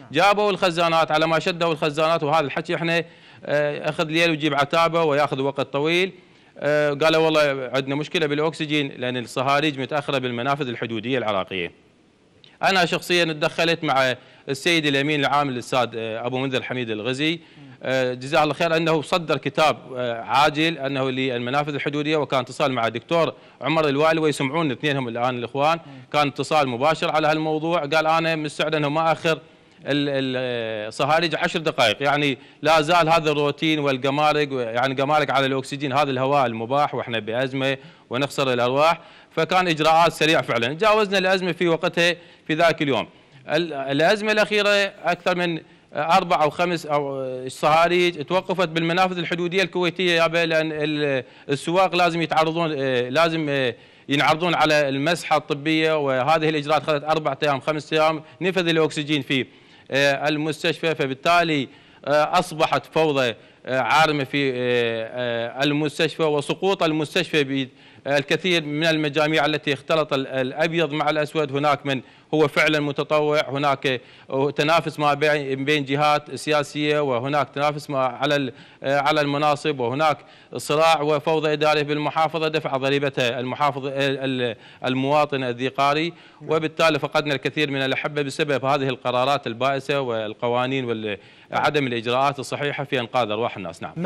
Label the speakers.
Speaker 1: نعم. جابوا الخزانات على ما شدوا الخزانات وهذا الحكي احنا آه، اخذ ليل ويجيب عتابه وياخذ وقت طويل آه، قالوا والله عندنا مشكله بالاكسجين لان الصهاريج متاخره بالمنافذ الحدوديه العراقيه. انا شخصيا تدخلت مع السيد الامين العام للساد آه، ابو منذر حميد الغزي جزاه الله خير انه صدر كتاب عاجل انه للمنافذ الحدوديه وكان اتصال مع الدكتور عمر الوالي ويسمعون اثنينهم الان الاخوان كان اتصال مباشر على هالموضوع قال انا مستعد انه ما اخر الصهاريج عشر دقائق يعني لا زال هذا الروتين والقمارك يعني قمارك على الأكسجين هذا الهواء المباح وإحنا بأزمة ونخسر الأرواح فكان إجراءات سريعة فعلا جاوزنا الأزمة في وقتها في ذاك اليوم الأزمة الأخيرة أكثر من أربع أو خمس أو صهاريج توقفت بالمنافذ الحدودية الكويتية يابا لأن السواق لازم يتعرضون لازم ينعرضون على المسحة الطبية وهذه الإجراءات اخذت اربع أيام خمس أيام نفذ الأكسجين فيه آه، المستشفى فبالتالي آه، أصبحت فوضى عارمة في آه، آه، المستشفى وسقوط المستشفى بالكثير آه، من المجاميع التي اختلط الأبيض مع الأسود هناك من هو فعلا متطوع هناك تنافس ما بين جهات سياسية وهناك تنافس ما على على المناصب وهناك صراع وفوضى إدارية بالمحافظة دفع ضريبتها المحافظ المواطن الذي وبالتالي فقدنا الكثير من الأحبة بسبب هذه القرارات البائسة والقوانين وعدم الإجراءات الصحيحة في إنقاذ أرواح الحنا صنعنا